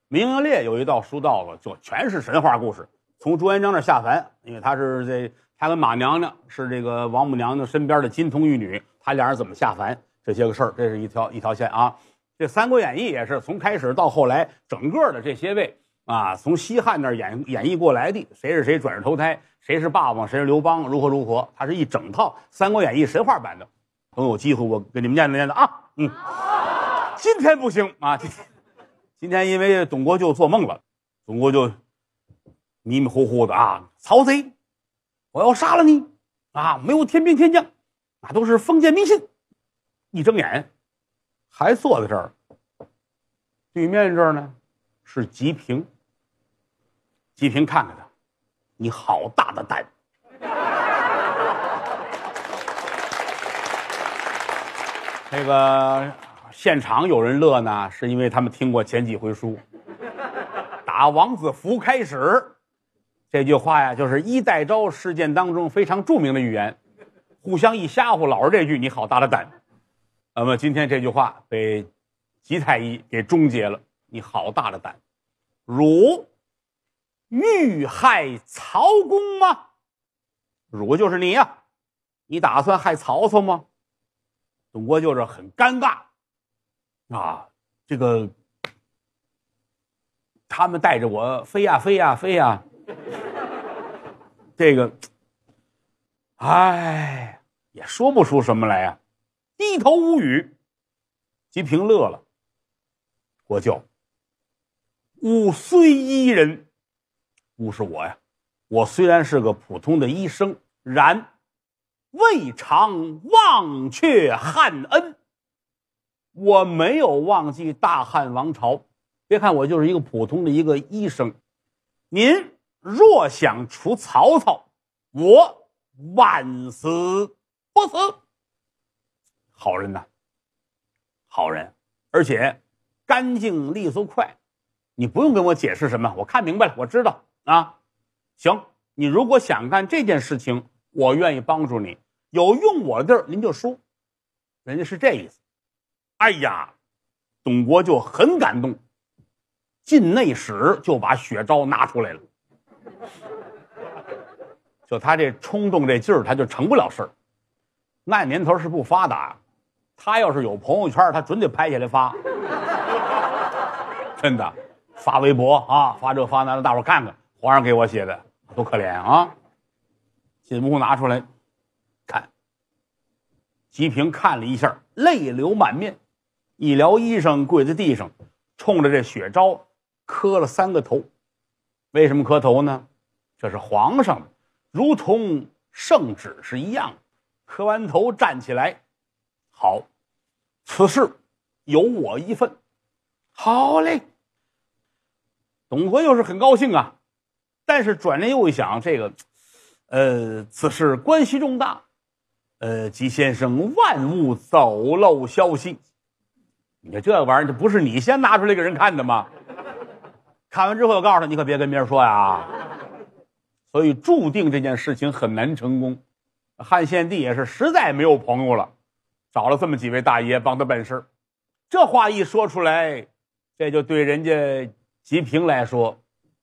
明英烈》有一道书道子就全是神话故事，从朱元璋那儿下凡，因为他是这他跟马娘娘是这个王母娘娘身边的金童玉女。他俩人怎么下凡？这些个事儿，这是一条一条线啊。这《三国演义》也是从开始到后来，整个的这些位啊，从西汉那儿演演绎过来的。谁是谁转世投胎？谁是霸王？谁是刘邦？如何如何？它是一整套《三国演义》神话版的。等有机会，我给你们念叨念叨啊。嗯，今天不行啊，今天因为董国舅做梦了，董国舅迷迷糊糊的啊，曹贼，我要杀了你啊！没有天兵天将。那都是封建迷信，一睁眼，还坐在这儿。对面这儿呢，是吉平。吉平看看他，你好大的胆！这个现场有人乐呢，是因为他们听过前几回书。打王子服开始，这句话呀，就是一代州事件当中非常著名的预言。互相一吓唬，老是这句“你好大的胆”。那么今天这句话被吉太医给终结了。“你好大的胆，汝欲害曹公吗？”“汝就是你呀，你打算害曹操吗？”董卓就是很尴尬啊。这个他们带着我飞呀飞呀飞呀，这个。哎，也说不出什么来啊，低头无语。吉平乐了。国舅，吾虽一人，吾是我呀，我虽然是个普通的医生，然未尝忘却汉恩。我没有忘记大汉王朝。别看我就是一个普通的一个医生，您若想除曹操，我。万死不辞。好人呐，好人，而且干净利索快，你不用跟我解释什么，我看明白了，我知道啊。行，你如果想干这件事情，我愿意帮助你，有用我的地儿您就说。人家是这意思。哎呀，董国就很感动，进内史就把血招拿出来了。就他这冲动这劲儿，他就成不了事儿。那年头是不发达，他要是有朋友圈，他准得拍下来发。真的，发微博啊，发这发那的，大伙看看。皇上给我写的，多可怜啊！进屋拿出来，看。吉平看了一下，泪流满面。医疗医生跪在地上，冲着这雪昭，磕了三个头。为什么磕头呢？这是皇上的。如同圣旨是一样，磕完头站起来，好，此事有我一份，好嘞。董卓又是很高兴啊，但是转念又一想，这个，呃，此事关系重大，呃，吉先生万勿走漏消息。你看这玩意儿，这不是你先拿出来给人看的吗？看完之后，我告诉他，你可别跟别人说呀。所以注定这件事情很难成功，汉献帝也是实在没有朋友了，找了这么几位大爷帮他办事儿。这话一说出来，这就对人家吉平来说，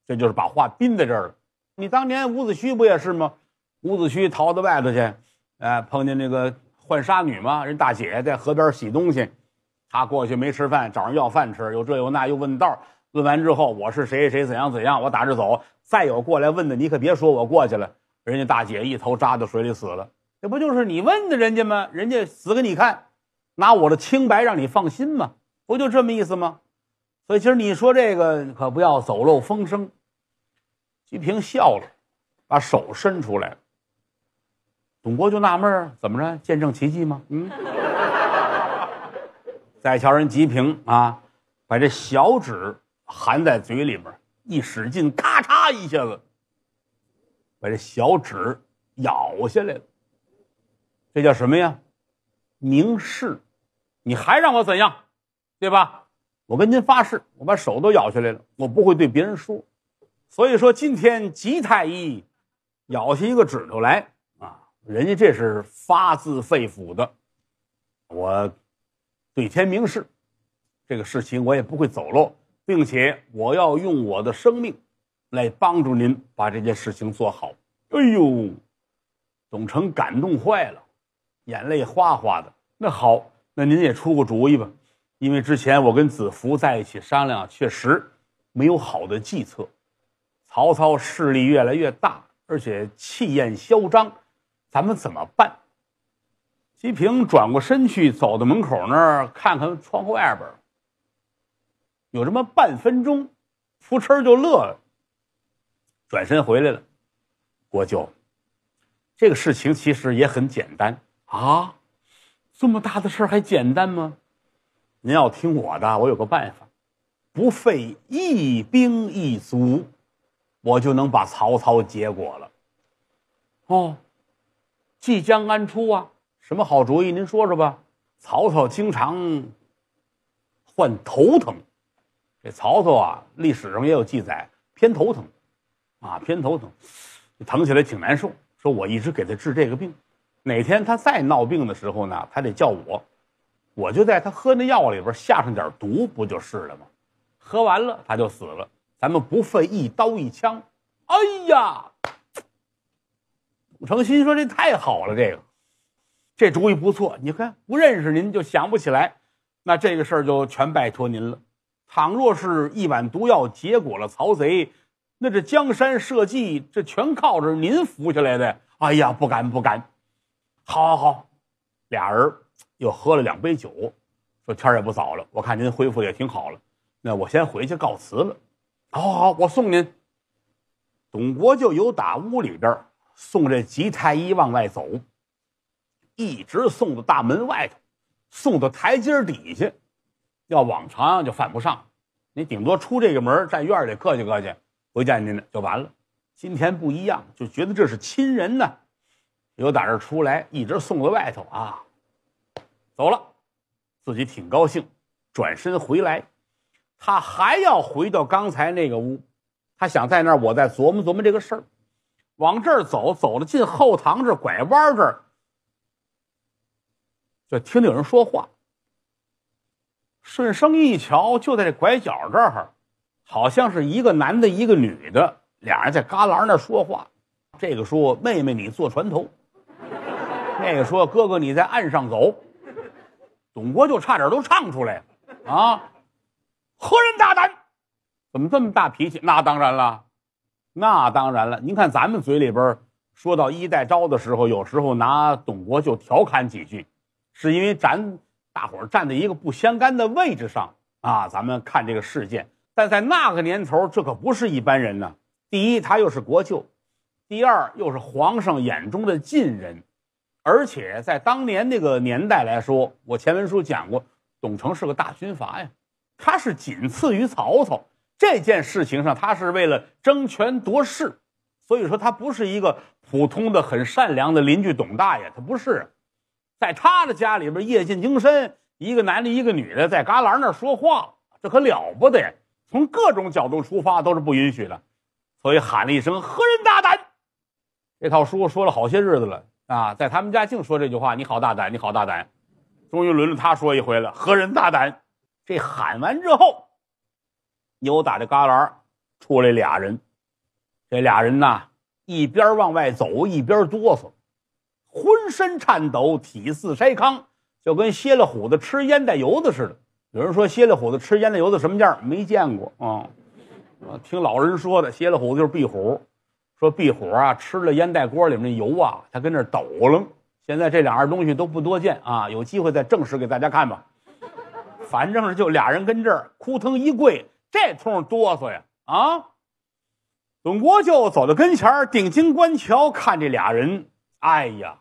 这就是把话钉在这儿了。你当年伍子胥不也是吗？伍子胥逃到外头去，呃，碰见那个浣纱女嘛，人大姐在河边洗东西，他过去没吃饭，找人要饭吃，又这又那，又问道。问完之后，我是谁谁怎样怎样，我打着走。再有过来问的，你可别说，我过去了。人家大姐一头扎到水里死了，这不就是你问的人家吗？人家死给你看，拿我的清白让你放心吗？不就这么意思吗？所以其实你说这个可不要走漏风声。吉平笑了，把手伸出来了。董国就纳闷儿，怎么着见证奇迹吗？嗯。再 瞧人吉平啊，把这小指。含在嘴里边，一使劲，咔嚓一下子，把这小指咬下来了。这叫什么呀？明示！你还让我怎样？对吧？我跟您发誓，我把手都咬下来了，我不会对别人说。所以说，今天吉太医咬下一个指头来啊，人家这是发自肺腑的，我对天明示，这个事情我也不会走漏。并且我要用我的生命，来帮助您把这件事情做好。哎呦，董承感动坏了，眼泪哗哗的。那好，那您也出个主意吧，因为之前我跟子服在一起商量，确实没有好的计策。曹操势力越来越大，而且气焰嚣张，咱们怎么办？吉平转过身去，走到门口那儿，看看窗户外边。有这么半分钟，扑哧就乐了。转身回来了，国舅，这个事情其实也很简单啊，这么大的事儿还简单吗？您要听我的，我有个办法，不费一兵一卒，我就能把曹操结果了。哦，即将安出啊？什么好主意？您说说吧。曹操经常患头疼。这曹操啊，历史上也有记载，偏头疼，啊，偏头疼，疼起来挺难受。说我一直给他治这个病，哪天他再闹病的时候呢，他得叫我，我就在他喝那药里边下上点毒，不就是了吗？喝完了他就死了，咱们不费一刀一枪。哎呀，武成心说这太好了，这个，这主意不错。你看不认识您就想不起来，那这个事儿就全拜托您了。倘若是一碗毒药结果了曹贼，那这江山社稷，这全靠着您扶起来的。哎呀，不敢不敢。好，好，好，俩人又喝了两杯酒，说天也不早了，我看您恢复也挺好了，那我先回去告辞了。好，好，好，我送您。董国舅由打屋里边送这吉太医往外走，一直送到大门外头，送到台阶底下。要往常就犯不上，你顶多出这个门站院里客气客气，回见您就完了。今天不一样，就觉得这是亲人呢，有胆儿出来，一直送到外头啊，走了，自己挺高兴，转身回来，他还要回到刚才那个屋，他想在那儿我再琢磨琢磨这个事儿。往这儿走，走了进后堂这拐弯这儿，就听见有人说话。顺生一瞧，就在这拐角这儿，好像是一个男的，一个女的，俩人在旮旯那说话。这个说：“妹妹，你坐船头。”那个说：“哥哥，你在岸上走。”董国就差点都唱出来了啊！何人大胆？怎么这么大脾气？那当然了，那当然了。您看咱们嘴里边说到衣带招的时候，有时候拿董国就调侃几句，是因为咱。大伙儿站在一个不相干的位置上啊，咱们看这个事件。但在那个年头，这可不是一般人呢。第一，他又是国舅；第二，又是皇上眼中的近人。而且在当年那个年代来说，我前文书讲过，董承是个大军阀呀。他是仅次于曹操。这件事情上，他是为了争权夺势，所以说他不是一个普通的、很善良的邻居，董大爷，他不是。在他的家里边夜尽精深，一个男的，一个女的，在旮旯那说话，这可了不得。从各种角度出发都是不允许的，所以喊了一声“何人大胆”。这套书说了好些日子了啊，在他们家净说这句话：“你好大胆，你好大胆。”终于轮着他说一回了，“何人大胆。”这喊完之后，又打这旮旯出来俩人，这俩人呐，一边往外走，一边哆嗦。浑身颤抖，体似筛糠，就跟蝎了虎子吃烟袋油子似的。有人说蝎了虎子吃烟袋油子什么样？没见过啊！听老人说的，蝎了虎子就是壁虎，说壁虎啊吃了烟袋锅里面的油啊，它跟那抖楞。现在这两样东西都不多见啊，有机会再正式给大家看吧。反正是就俩人跟这儿扑腾一跪，这通哆嗦呀啊！董国舅走到跟前儿，定睛观瞧，看这俩人，哎呀！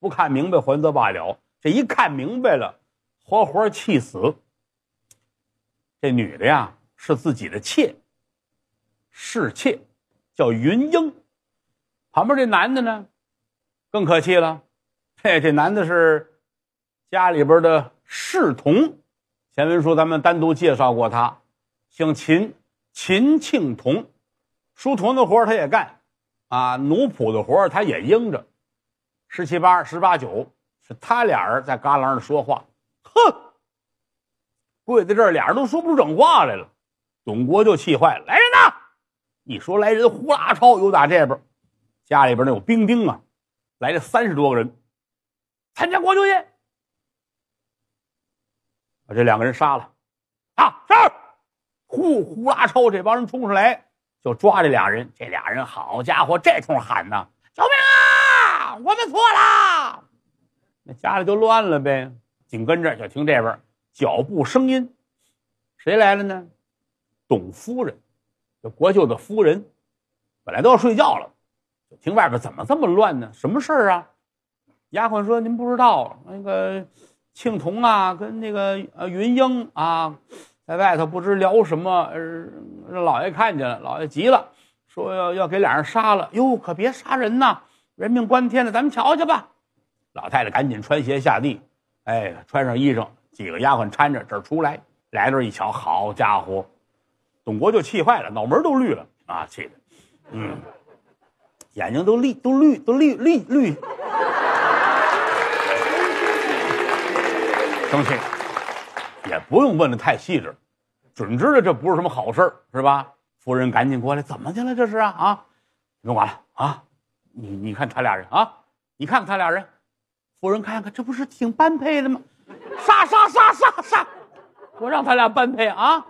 不看明白还则罢了，这一看明白了，活活气死。这女的呀是自己的妾，侍妾叫云英。旁边这男的呢更可气了，嘿，这男的是家里边的侍童。前文书咱们单独介绍过他，姓秦，秦庆童，书童的活他也干，啊奴仆的活他也应着。十七八、十八九，是他俩人在旮旯里说话，哼！跪在这儿，俩人都说不出整话来了。董国就气坏了，来人呐！一说来人，呼啦超又打这边，家里边呢有兵丁啊，来了三十多个人，参加国军营，把这两个人杀了。啊，是！呼呼啦超这帮人冲上来就抓这俩人，这俩人好家伙，这通喊呐！我们错啦，那家里就乱了呗。紧跟着就听这边脚步声音，谁来了呢？董夫人，这国舅的夫人，本来都要睡觉了，就听外边怎么这么乱呢？什么事儿啊？丫鬟说：“您不知道，那个庆童啊，跟那个呃云英啊，在外头不知聊什么，呃，让老爷看见了。老爷急了，说要要给俩人杀了。哟，可别杀人呐！”人命关天了，咱们瞧瞧吧。老太太赶紧穿鞋下地，哎，穿上衣裳，几个丫鬟搀着这儿出来。来儿一瞧，好家伙，董国就气坏了，脑门都绿了啊，气的，嗯，眼睛都绿都绿都绿绿绿，生气也不用问的太细致，准知道这不是什么好事儿，是吧？夫人赶紧过来，怎么去了这是啊啊，不用管了啊。你你看他俩人啊，你看看他俩人，夫人看看，这不是挺般配的吗？杀杀杀杀杀！我让他俩般配啊！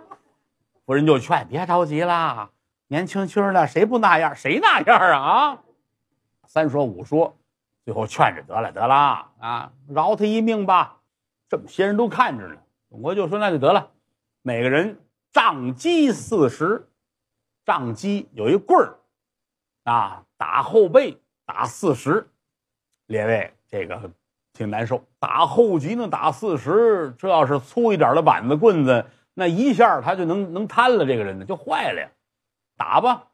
夫人就劝，别着急啦，年轻轻的，谁不那样，谁那样啊啊？三说五说，最后劝着得了，得了啊，饶他一命吧。这么些人都看着呢，董国就说那就得了，每个人杖击四十，杖击有一棍儿。啊，打后背打四十，列位这个挺难受。打后脊呢打四十，这要是粗一点的板子棍子，那一下他就能能瘫了这个人呢，就坏了呀。打吧，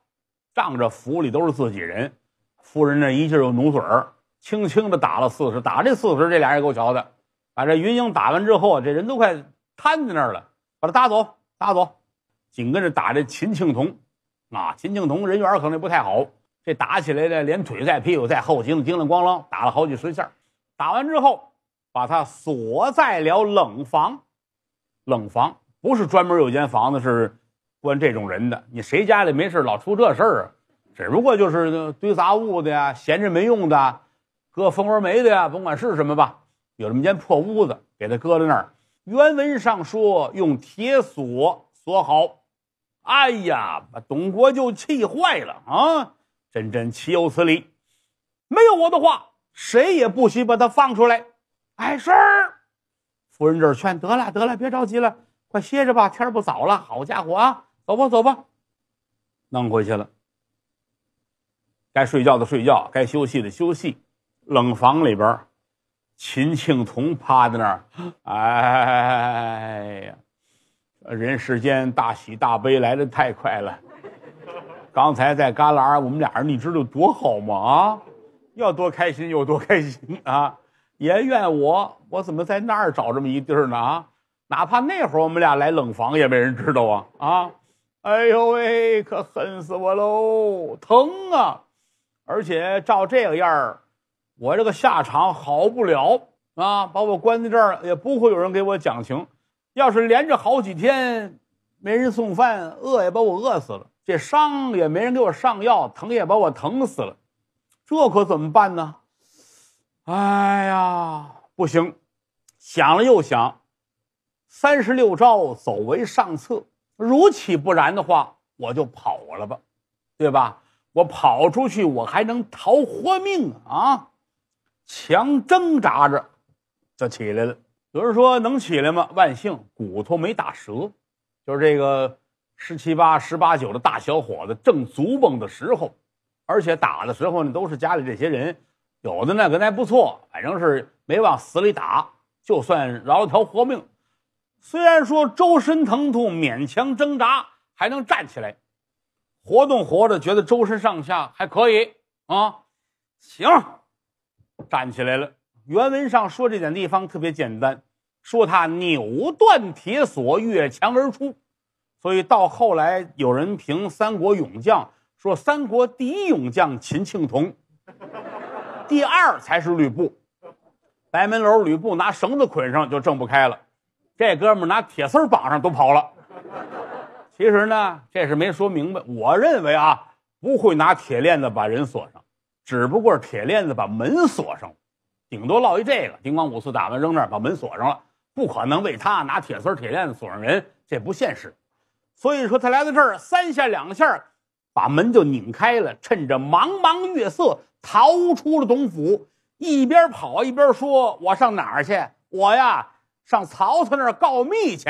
仗着府里都是自己人，夫人那一劲又有努嘴儿，轻轻的打了四十。打这四十，这俩人够瞧的。把这云英打完之后，这人都快瘫在那儿了。把他打走，打走。紧跟着打这秦庆彤，啊，秦庆彤人缘可能不太好。这打起来的，连腿在屁股在后颈子叮了咣啷打了好几十下，打完之后把他锁在了冷房。冷房不是专门有间房子是关这种人的，你谁家里没事老出这事儿啊？只不过就是堆杂物的呀、闲着没用的、搁蜂窝煤的呀，甭管是什么吧，有这么间破屋子给他搁在那儿。原文上说用铁锁锁好。哎呀，把董国舅气坏了啊！真真岂有此理！没有我的话，谁也不许把他放出来。哎是。夫人这儿劝：“得了，得了，别着急了，快歇着吧，天不早了。”好家伙啊，走吧，走吧，弄回去了。该睡觉的睡觉，该休息的休息。冷房里边，秦庆童趴在那儿。哎呀，人世间大喜大悲来得太快了。刚才在旮旯，我们俩人你知道多好吗？啊，要多开心有多开心啊！也怨我，我怎么在那儿找这么一地儿呢？啊，哪怕那会儿我们俩来冷房，也没人知道啊啊！哎呦喂，可恨死我喽！疼啊！而且照这个样儿，我这个下场好不了啊！把我关在这儿，也不会有人给我讲情。要是连着好几天没人送饭，饿也把我饿死了。这伤也没人给我上药，疼也把我疼死了，这可怎么办呢？哎呀，不行！想了又想，三十六招走为上策。如其不然的话，我就跑了吧，对吧？我跑出去，我还能逃活命啊！强挣扎着就起来了。有人说能起来吗？万幸骨头没打折，就是这个。十七八、十八九的大小伙子正足蹦的时候，而且打的时候呢，都是家里这些人，有的呢可还不错，反正是没往死里打，就算饶了条活命。虽然说周身疼痛，勉强挣扎还能站起来，活动活动，觉得周身上下还可以啊，行，站起来了。原文上说这点地方特别简单，说他扭断铁锁，越墙而出。所以到后来有人评三国勇将，说三国第一勇将秦庆童，第二才是吕布。白门楼吕布拿绳子捆上就挣不开了，这哥们拿铁丝绑上都跑了。其实呢，这是没说明白。我认为啊，不会拿铁链子把人锁上，只不过是铁链子把门锁上顶多落一这个。丁光武四打完扔那儿，把门锁上了，不可能为他拿铁丝铁链子锁上人，这不现实。所以说，他来到这儿，三下两下把门就拧开了，趁着茫茫月色逃出了董府，一边跑一边说：“我上哪儿去？我呀，上曹操那儿告密去。”